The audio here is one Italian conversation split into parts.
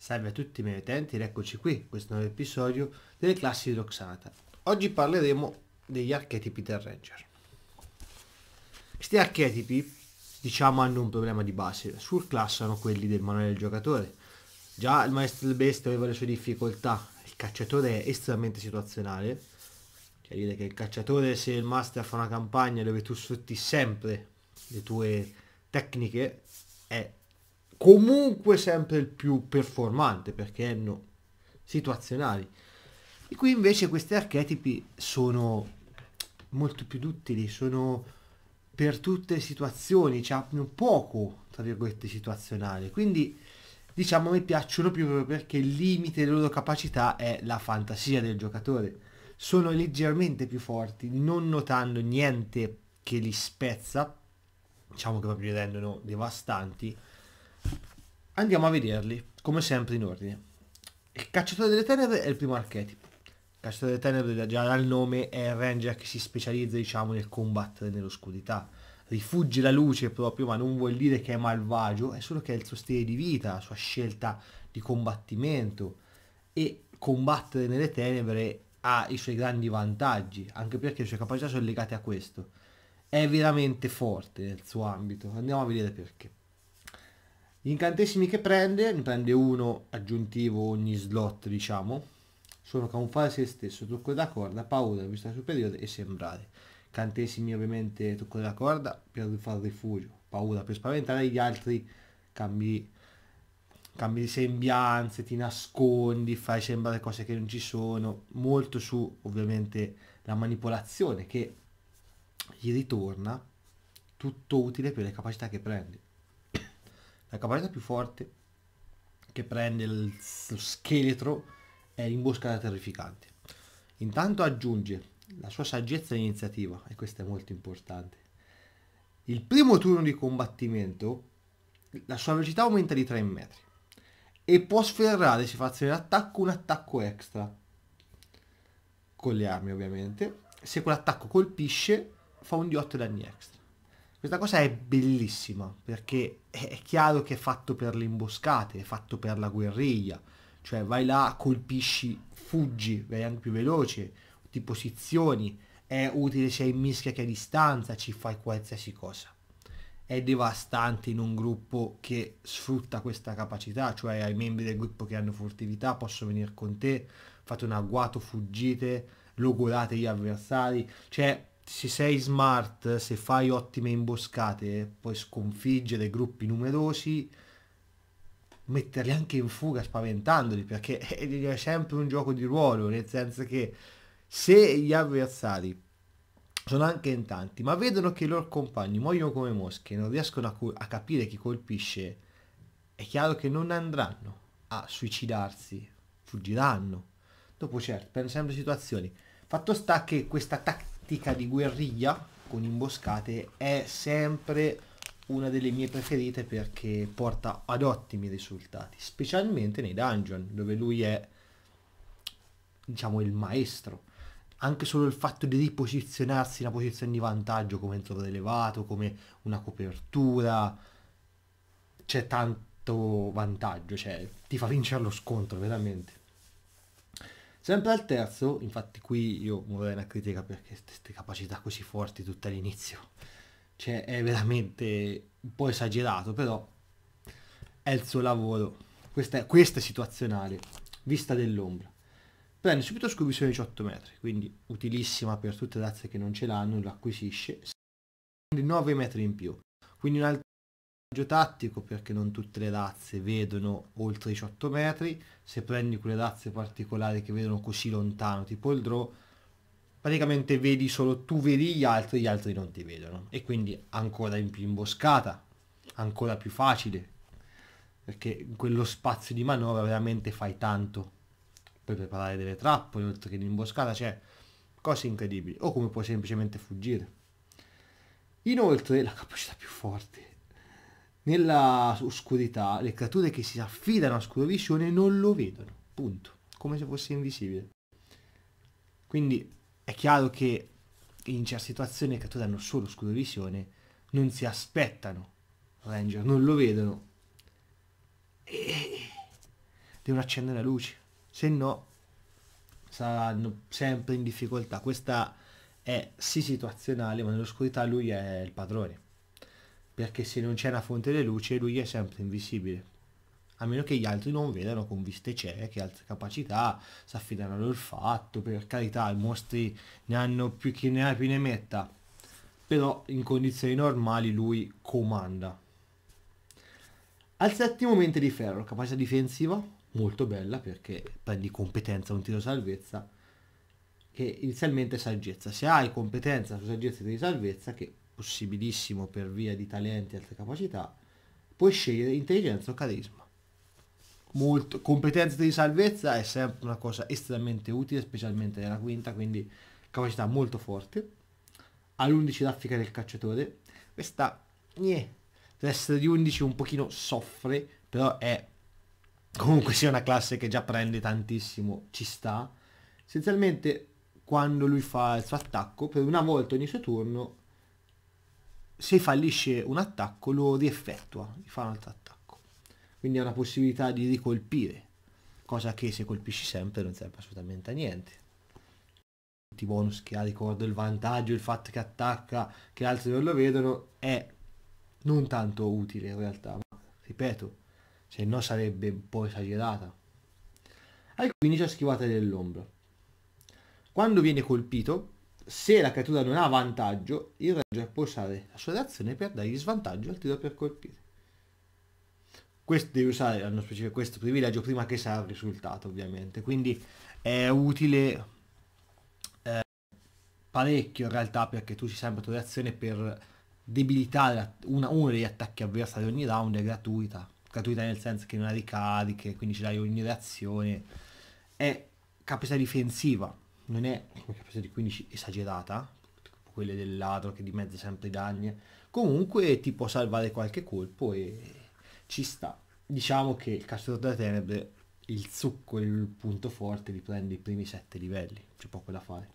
Salve a tutti i miei utenti ed eccoci qui, questo nuovo episodio delle classi di Roxata. Oggi parleremo degli archetipi del Ranger. Questi archetipi, diciamo, hanno un problema di base, surclassano quelli del manuale del giocatore. Già il maestro del bestia aveva le sue difficoltà, il cacciatore è estremamente situazionale, cioè dire che il cacciatore se il master fa una campagna dove tu sfrutti sempre le tue tecniche è comunque sempre il più performante perché hanno situazionali. E qui invece questi archetipi sono molto più duttili, sono per tutte le situazioni, c'è cioè poco, tra virgolette, situazionale. Quindi diciamo mi piacciono più proprio perché il limite delle loro capacità è la fantasia del giocatore. Sono leggermente più forti, non notando niente che li spezza, diciamo che proprio li rendono devastanti, Andiamo a vederli, come sempre in ordine. Il cacciatore delle tenebre è il primo archetipo. Il cacciatore delle tenebre già dal nome è il ranger che si specializza diciamo nel combattere nell'oscurità. Rifugge la luce proprio, ma non vuol dire che è malvagio, è solo che è il suo stile di vita, la sua scelta di combattimento. E combattere nelle tenebre ha i suoi grandi vantaggi, anche perché le sue capacità sono legate a questo. È veramente forte nel suo ambito, andiamo a vedere perché. Gli incantesimi che prende, ne prende uno aggiuntivo ogni slot, diciamo, sono camuffare se stesso, trucco della corda, paura, vista superiore e sembrare. Incantesimi ovviamente trucco della corda per fare rifugio, paura per spaventare gli altri, cambi cambi di sembianze, ti nascondi, fai sembrare cose che non ci sono, molto su ovviamente la manipolazione che gli ritorna, tutto utile per le capacità che prende. La caparetta più forte che prende il, scheletro è l'imboscata terrificante. Intanto aggiunge la sua saggezza e iniziativa, e questo è molto importante. Il primo turno di combattimento la sua velocità aumenta di 3 metri e può sferrare se fa azione d'attacco un attacco extra con le armi ovviamente se quell'attacco colpisce fa un di 8 danni extra questa cosa è bellissima perché è chiaro che è fatto per le imboscate, è fatto per la guerriglia, cioè vai là, colpisci, fuggi, vai anche più veloce, ti posizioni, è utile sia in mischia che a distanza, ci fai qualsiasi cosa. È devastante in un gruppo che sfrutta questa capacità, cioè ai membri del gruppo che hanno furtività possono venire con te, fate un agguato, fuggite, logorate gli avversari, cioè se sei smart, se fai ottime imboscate, puoi sconfiggere gruppi numerosi, metterli anche in fuga spaventandoli, perché è sempre un gioco di ruolo, nel senso che se gli avversari sono anche in tanti, ma vedono che i loro compagni muoiono come mosche, non riescono a, a capire chi colpisce, è chiaro che non andranno a suicidarsi, fuggiranno. Dopo certo, per sempre situazioni. Fatto sta che questa tattica tattica di guerriglia con imboscate è sempre una delle mie preferite perché porta ad ottimi risultati, specialmente nei dungeon dove lui è diciamo il maestro. Anche solo il fatto di riposizionarsi in una posizione di vantaggio come entrore elevato, come una copertura, c'è tanto vantaggio, cioè ti fa vincere lo scontro veramente. Sempre al terzo, infatti qui io vorrei una critica perché queste capacità così forti tutte all'inizio, cioè è veramente un po' esagerato, però è il suo lavoro. Questa è, questa è situazionale, vista dell'ombra. Prende subito Scooby sui 18 metri, quindi utilissima per tutte le razze che non ce l'hanno, lo acquisisce. 9 metri in più, quindi un altro tattico perché non tutte le razze vedono oltre i 18 metri se prendi quelle razze particolari che vedono così lontano tipo il draw praticamente vedi solo tu vedi gli altri gli altri non ti vedono e quindi ancora in più imboscata ancora più facile perché quello spazio di manovra veramente fai tanto per preparare delle trappole oltre che l'imboscata cioè cose incredibili o come puoi semplicemente fuggire inoltre la capacità più forte nella oscurità le creature che si affidano a scurovisione non lo vedono, punto, come se fosse invisibile. Quindi è chiaro che in certe situazioni le creature hanno solo scurovisione, non si aspettano Ranger, non lo vedono e devono accendere la luce, se no saranno sempre in difficoltà. Questa è sì situazionale, ma nell'oscurità lui è il padrone perché se non c'è una fonte di luce lui è sempre invisibile a meno che gli altri non vedano con viste cieche, altre capacità, si affidano all'olfatto, per carità, i mostri ne hanno più chi ne ha più ne metta, però in condizioni normali lui comanda. Al settimo mente di ferro, capacità difensiva, molto bella perché prendi competenza, un tiro salvezza, che inizialmente è saggezza. Se hai competenza su saggezza e di salvezza, che possibilissimo per via di talenti e altre capacità, puoi scegliere intelligenza o carisma. Molto, competenza di salvezza è sempre una cosa estremamente utile, specialmente nella quinta, quindi capacità molto forte. All'11 raffica del cacciatore, questa niente eh, essere di 11 un pochino soffre, però è comunque sia una classe che già prende tantissimo, ci sta. Essenzialmente quando lui fa il suo attacco, per una volta ogni suo turno se fallisce un attacco lo rieffettua, fa un altro attacco. Quindi ha una possibilità di ricolpire, cosa che se colpisci sempre non serve assolutamente a niente. Tutti i bonus che ha, ricordo, il vantaggio, il fatto che attacca, che altri non lo vedono, è non tanto utile in realtà, ma ripeto, se no sarebbe un po' esagerata. Al 15 ha schivata dell'ombra. Quando viene colpito, se la creatura non ha vantaggio, il ranger può usare la sua reazione per dargli svantaggio al tiro per colpire. Questo devi usare, hanno specifico questo privilegio prima che sia il risultato ovviamente, quindi è utile eh, parecchio in realtà perché tu ci sempre la tua reazione per debilitare una, uno degli attacchi avversari ogni round è gratuita, gratuita nel senso che non ha ricariche, quindi ci dai ogni reazione, è capacità difensiva non è come capacità di 15 esagerata, quelle del ladro che dimezza sempre i danni, comunque ti può salvare qualche colpo e ci sta. Diciamo che il cacciatore delle tenebre, il succo, il punto forte li prende i primi sette livelli, c'è poco da fare.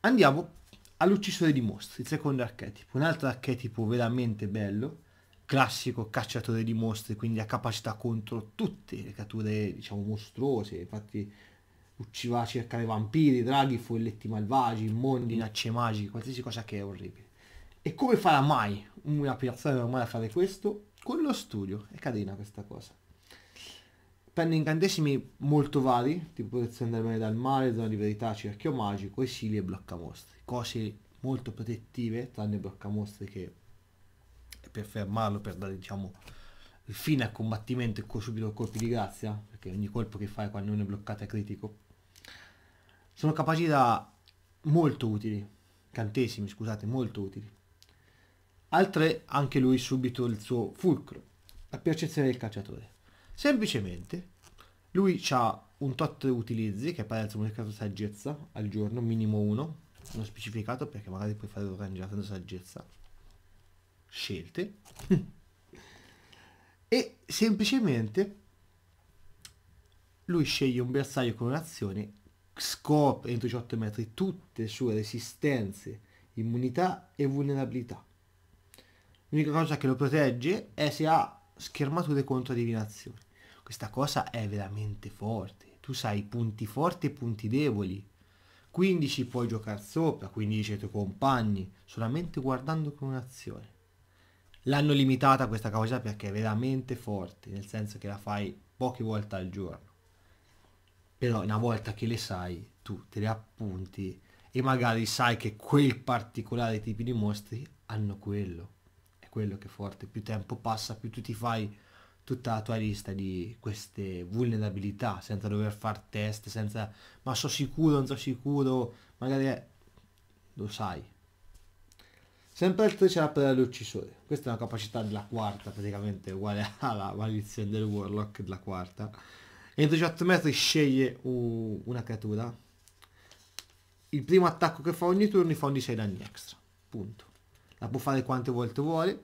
Andiamo all'uccisore di mostri, il secondo archetipo, un altro archetipo veramente bello, classico cacciatore di mostri, quindi ha capacità contro tutte le creature diciamo, mostruose, infatti ucciva, cercava i vampiri, draghi, folletti malvagi, mondi, minacce magiche, qualsiasi cosa che è orribile. E come farà mai una persona normale a fare questo? Con lo studio, è carina questa cosa. Prende incantesimi molto vari, tipo protezione del bene dal male, zona di verità, cerchio magico, esili e bloccamostri. Cose molto protettive, tranne bloccamostri che per fermarlo, per dare diciamo il fine al combattimento e subito colpi di grazia, perché ogni colpo che fai quando uno è bloccato è critico, sono da molto utili, cantesimi scusate, molto utili. altre anche lui subito il suo fulcro, la percezione del calciatore. Semplicemente lui ha un tot utilizzi che pare al suo mercato saggezza al giorno, minimo uno, non specificato perché magari puoi fare un l'orangina senza saggezza. Scelte. e semplicemente lui sceglie un bersaglio con un'azione scopre in 18 metri tutte le sue resistenze, immunità e vulnerabilità. L'unica cosa che lo protegge è se ha schermature contro divinazione. Questa cosa è veramente forte. Tu sai punti forti e punti deboli. 15 puoi giocare sopra, 15 ai tuoi compagni, solamente guardando con un'azione. L'hanno limitata questa cosa perché è veramente forte, nel senso che la fai poche volte al giorno però una volta che le sai tu te le appunti e magari sai che quel particolare tipo di mostri hanno quello è quello che è forte più tempo passa più tu ti fai tutta la tua lista di queste vulnerabilità senza dover fare test senza ma so sicuro non so sicuro magari è... lo sai sempre il 3 c'è la pelle dell'uccisore questa è una capacità della quarta praticamente uguale alla maledizione del warlock della quarta Entro 18 metri sceglie u- una creatura. Il primo attacco che fa ogni turno fa ogni 6 danni extra. Punto. La può fare quante volte vuole.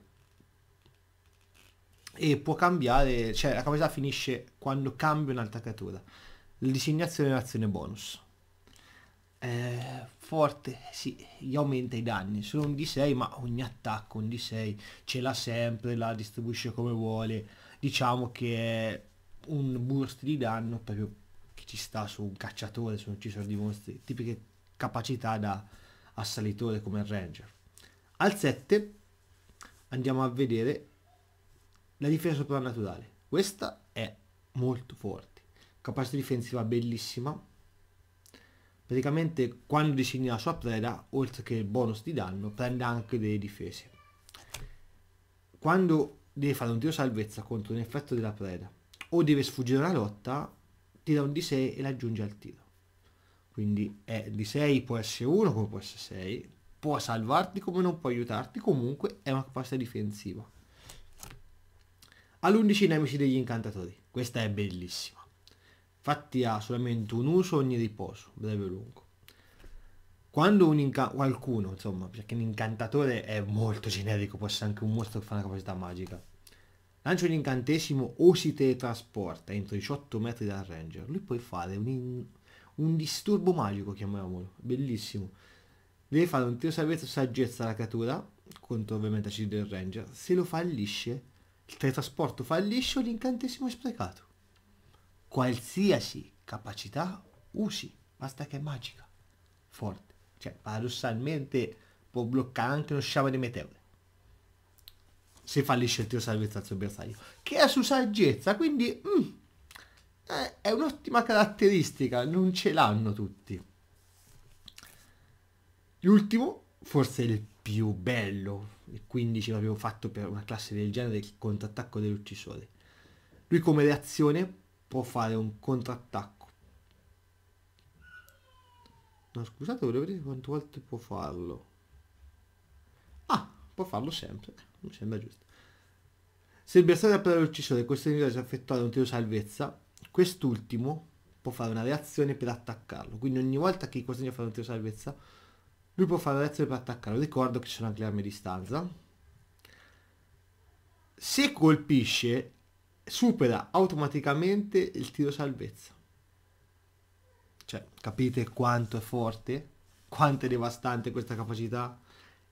E può cambiare, cioè la capacità finisce quando cambia un'altra creatura. La disegnazione è un'azione bonus. Eh, forte, sì, gli aumenta i danni, sono un D6 ma ogni attacco un D6 ce l'ha sempre, la distribuisce come vuole, diciamo che un burst di danno proprio che ci sta su un cacciatore, su un uccisore di mostri, tipiche capacità da assalitore come il ranger. Al 7 andiamo a vedere la difesa soprannaturale. Questa è molto forte, capacità difensiva bellissima. Praticamente quando disegna la sua preda, oltre che il bonus di danno, prende anche delle difese. Quando deve fare un tiro salvezza contro un effetto della preda o deve sfuggire alla lotta, tira un D6 e l'aggiunge al tiro. Quindi è eh, D6 può essere 1 come può essere 6, può salvarti come non può aiutarti, comunque è una capacità difensiva. All'undici nemici degli incantatori, questa è bellissima. Infatti ha solamente un uso ogni riposo, breve o lungo. Quando un inca- qualcuno, insomma, perché un incantatore è molto generico, può essere anche un mostro che fa una capacità magica lancia un incantesimo o si teletrasporta entro i 18 metri dal ranger, lui può fare un, in... un disturbo magico, chiamiamolo, bellissimo. Deve fare un tiro salvezza saggezza alla creatura, contro ovviamente ACD del ranger, se lo fallisce, il teletrasporto fallisce o l'incantesimo è sprecato. Qualsiasi capacità usi, basta che è magica, forte. Cioè, paradossalmente può bloccare anche uno sciame di meteore se fallisce il tiro salvezza bersaglio, che è su saggezza, quindi mm, eh, è un'ottima caratteristica, non ce l'hanno tutti. L'ultimo, forse il più bello, il 15 l'abbiamo fatto per una classe del genere, il contrattacco dell'uccisore. Lui come reazione può fare un contrattacco. No, scusate, volevo vedere quante volte può farlo. Ah, può farlo sempre mi sembra giusto. Se il bersaglio appare l'uccisione e questo individuo è effettuato un tiro salvezza, quest'ultimo può fare una reazione per attaccarlo. Quindi ogni volta che questo individuo fa un tiro salvezza, lui può fare una reazione per attaccarlo. Ricordo che ci sono anche le armi di stanza. Se colpisce, supera automaticamente il tiro salvezza. Cioè, capite quanto è forte? Quanto è devastante questa capacità?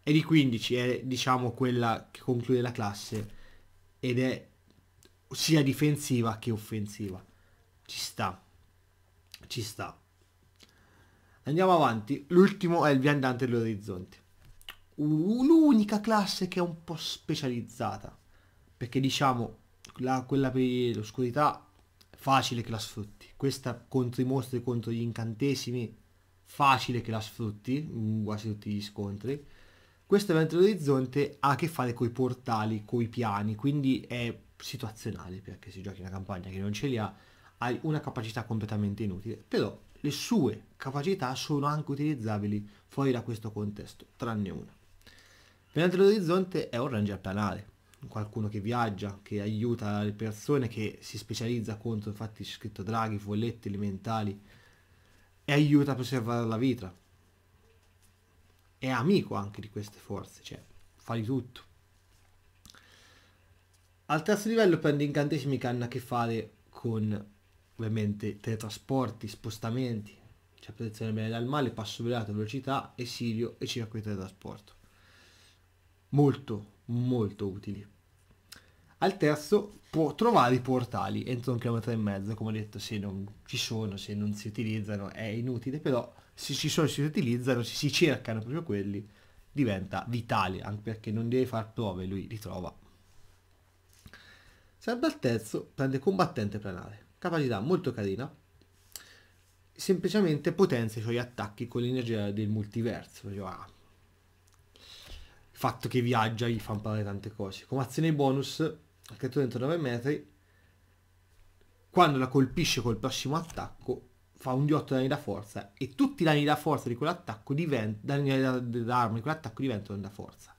E di 15 è diciamo quella che conclude la classe ed è sia difensiva che offensiva. Ci sta. Ci sta. Andiamo avanti. L'ultimo è il viandante dell'orizzonte. L'unica classe che è un po' specializzata. Perché diciamo, la, quella per l'oscurità è facile che la sfrutti. Questa contro i mostri, contro gli incantesimi, facile che la sfrutti mm, quasi tutti gli scontri questo evento dell'orizzonte ha a che fare con i portali, con i piani, quindi è situazionale perché se giochi una campagna che non ce li ha, hai una capacità completamente inutile, però le sue capacità sono anche utilizzabili fuori da questo contesto, tranne una. Venente dell'orizzonte è un ranger planale, qualcuno che viaggia, che aiuta le persone, che si specializza contro, infatti c'è scritto draghi, follette, elementali, e aiuta a preservare la vita, è amico anche di queste forze, cioè fa di tutto. Al terzo livello prende incantesimi che hanno a che fare con ovviamente teletrasporti, spostamenti, cioè protezione bene dal male, passo velato, velocità, esilio e circuito di trasporto. Molto, molto utili. Al terzo può trovare i portali entro un chilometro e mezzo, come ho detto se non ci sono, se non si utilizzano è inutile, però se ci sono, si utilizzano, se si cercano proprio quelli, diventa vitale, anche perché non deve far prove, lui li trova. Serve al terzo, prende combattente planare, capacità molto carina, semplicemente potenzia i suoi attacchi con l'energia del multiverso. Cioè, ah, il fatto che viaggia gli fa imparare tante cose. Come azione bonus, anche creatore dentro 9 metri, quando la colpisce col prossimo attacco, fa un di 8 danni da forza e tutti i danni da forza di quell'attacco diventano danni da, di quell'attacco diventano da forza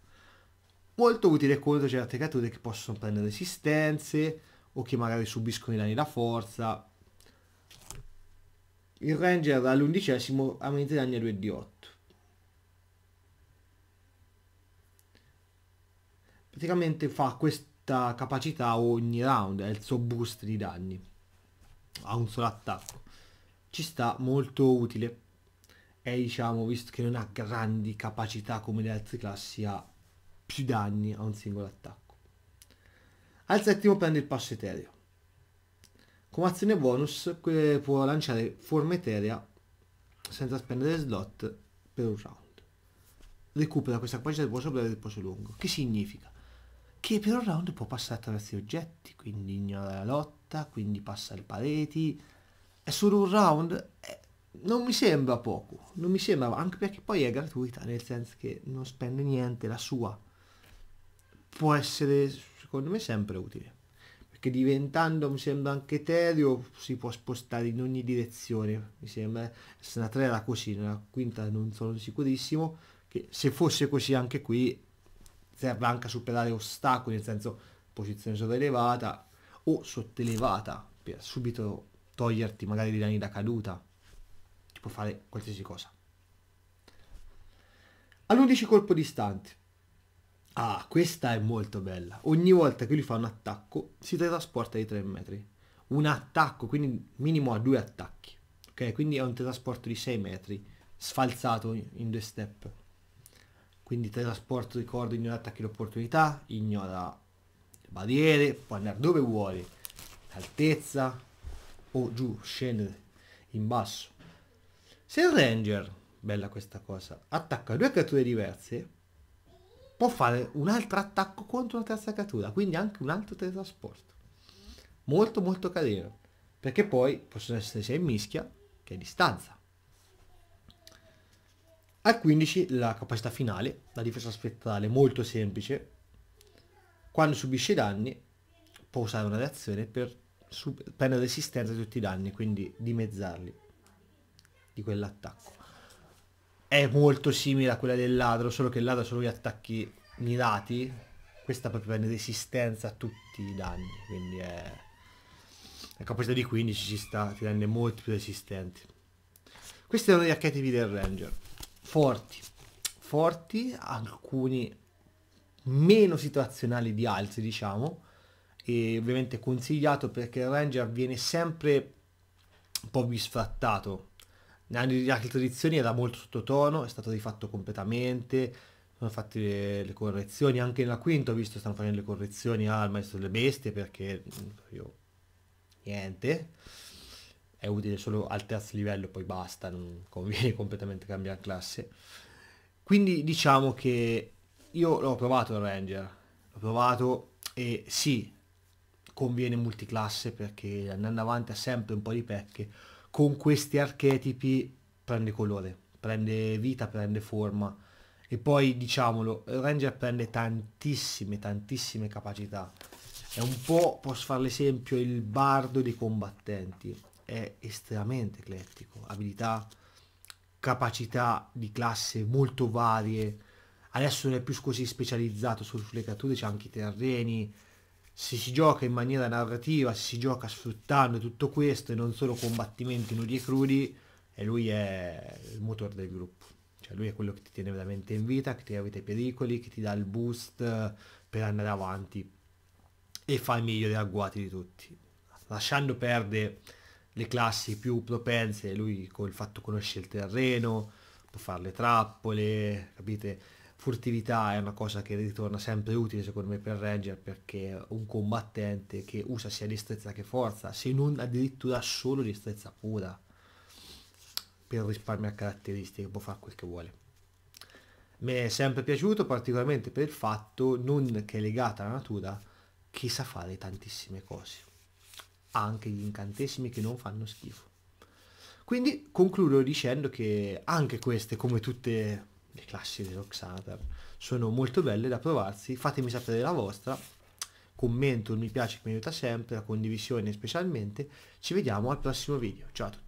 molto utile contro certe creature che possono prendere resistenze o che magari subiscono i danni da forza il ranger all'undicesimo aumenta i danni a 2 D8 praticamente fa questa capacità ogni round è il suo boost di danni a un solo attacco ci sta molto utile e diciamo visto che non ha grandi capacità come le altre classi ha più danni a un singolo attacco al settimo prende il passo etereo come azione bonus può lanciare forma eterea senza spendere slot per un round recupera questa capacità di poso breve e di poso lungo che significa che per un round può passare attraverso gli oggetti quindi ignora la lotta quindi passa le pareti è solo un round, eh, non mi sembra poco, non mi sembra, anche perché poi è gratuita, nel senso che non spende niente, la sua può essere secondo me sempre utile, perché diventando mi sembra anche terio si può spostare in ogni direzione, mi sembra, eh. se una 3 era così, nella quinta non sono sicurissimo, che se fosse così anche qui serve anche a superare ostacoli, nel senso posizione sopraelevata o sottelevata per subito toglierti magari dei danni da caduta, ti può fare qualsiasi cosa. All'undici colpo distante. Ah, questa è molto bella. Ogni volta che lui fa un attacco si teletrasporta di 3 metri. Un attacco, quindi minimo a due attacchi. Ok, quindi è un teletrasporto di 6 metri, sfalzato in due step. Quindi teletrasporto, ricordo, ignora attacchi d'opportunità, ignora barriere, può andare dove vuole, altezza, o giù, scende in basso. Se il ranger, bella questa cosa, attacca due creature diverse, può fare un altro attacco contro una terza creatura, quindi anche un altro teletrasporto. Molto molto carino, perché poi possono essere sia in mischia che a distanza. Al 15 la capacità finale, la difesa spettrale, molto semplice. Quando subisce danni può usare una reazione per prende resistenza a tutti i danni, quindi dimezzarli di quell'attacco. È molto simile a quella del ladro, solo che il ladro solo gli attacchi mirati, questa proprio prende resistenza a tutti i danni, quindi è... La capacità di 15 ci sta, ti rende molto più resistenti. Questi erano gli archetipi del Ranger. Forti. Forti, alcuni meno situazionali di altri, diciamo e ovviamente consigliato perché il Ranger viene sempre un po' bisfrattato. Nelle altre tradizioni era molto sottotono, è stato rifatto completamente, sono fatte le, le correzioni, anche nella quinta ho visto stanno facendo le correzioni al Maestro delle Bestie perché mm, io niente, è utile solo al terzo livello, poi basta, non conviene completamente cambiare classe. Quindi diciamo che io l'ho provato il Ranger, l'ho provato e sì, conviene multiclasse perché andando avanti ha sempre un po' di pecche, con questi archetipi prende colore, prende vita, prende forma e poi diciamolo, il ranger prende tantissime, tantissime capacità. È un po', posso fare l'esempio, il bardo dei combattenti, è estremamente eclettico, abilità, capacità di classe molto varie, adesso non è più così specializzato sulle catture, c'è anche i terreni, se si gioca in maniera narrativa, se si gioca sfruttando tutto questo e non solo combattimenti nudi e crudi, e lui è il motore del gruppo. Cioè lui è quello che ti tiene veramente in vita, che ti avete i pericoli, che ti dà il boost eh, per andare avanti e fa i migliori agguati di tutti. Lasciando perdere le classi più propense, lui col fatto conoscere il terreno, può fare le trappole, capite? furtività è una cosa che ritorna sempre utile secondo me per Ranger perché un combattente che usa sia destrezza che forza, se non addirittura solo destrezza pura per risparmiare caratteristiche, può fare quel che vuole. Mi è sempre piaciuto particolarmente per il fatto, non che è legata alla natura, che sa fare tantissime cose, anche gli incantesimi che non fanno schifo. Quindi concludo dicendo che anche queste, come tutte le classi di Rockstar sono molto belle da provarsi fatemi sapere la vostra commento mi piace che mi aiuta sempre la condivisione specialmente ci vediamo al prossimo video ciao a tutti